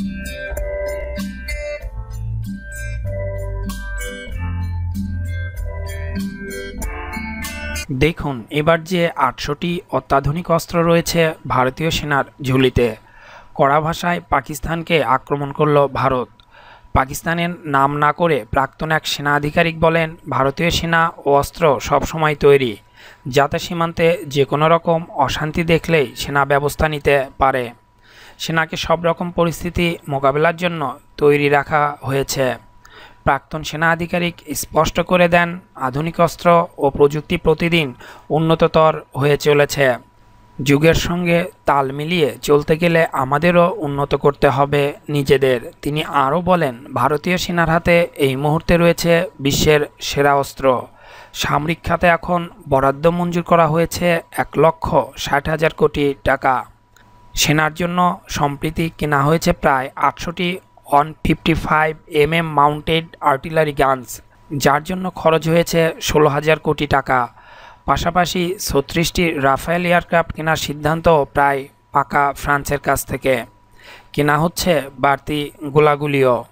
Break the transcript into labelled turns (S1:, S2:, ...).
S1: দেখুন এবার যে আটশোটি অত্যাধুনিক অস্ত্র রয়েছে ভারতীয় সেনার ঝুলিতে কড়া ভাষায় পাকিস্তানকে আক্রমণ করল ভারত পাকিস্তানের নাম না করে প্রাক্তন এক সেনা আধিকারিক বলেন ভারতীয় সেনা ও অস্ত্র সবসময় তৈরি যাতে সীমান্তে যে কোনো রকম অশান্তি দেখলেই সেনা ব্যবস্থা নিতে পারে সেনাকে সব রকম পরিস্থিতি মোকাবেলার জন্য তৈরি রাখা হয়েছে প্রাক্তন সেনা আধিকারিক স্পষ্ট করে দেন আধুনিক অস্ত্র ও প্রযুক্তি প্রতিদিন উন্নততর হয়ে চলেছে যুগের সঙ্গে তাল মিলিয়ে চলতে গেলে আমাদেরও উন্নত করতে হবে নিজেদের তিনি আরও বলেন ভারতীয় সেনার হাতে এই মুহূর্তে রয়েছে বিশ্বের সেরা অস্ত্র সামরিক খাতে এখন বরাদ্দ মঞ্জুর করা হয়েছে এক লক্ষ ষাট হাজার কোটি টাকা সেনার জন্য সম্প্রীতি কেনা হয়েছে প্রায় আটশোটি one fifty five M M mounted artillery guns যার জন্য খরচ হয়েছে ষোলো হাজার কোটি টাকা পাশাপাশি ছত্রিশটি রাফায়েল এয়ারক্রাফট কেনার সিদ্ধান্ত প্রায় পাকা ফ্রান্সের কাছ থেকে কেনা হচ্ছে বাড়তি গোলাগুলিও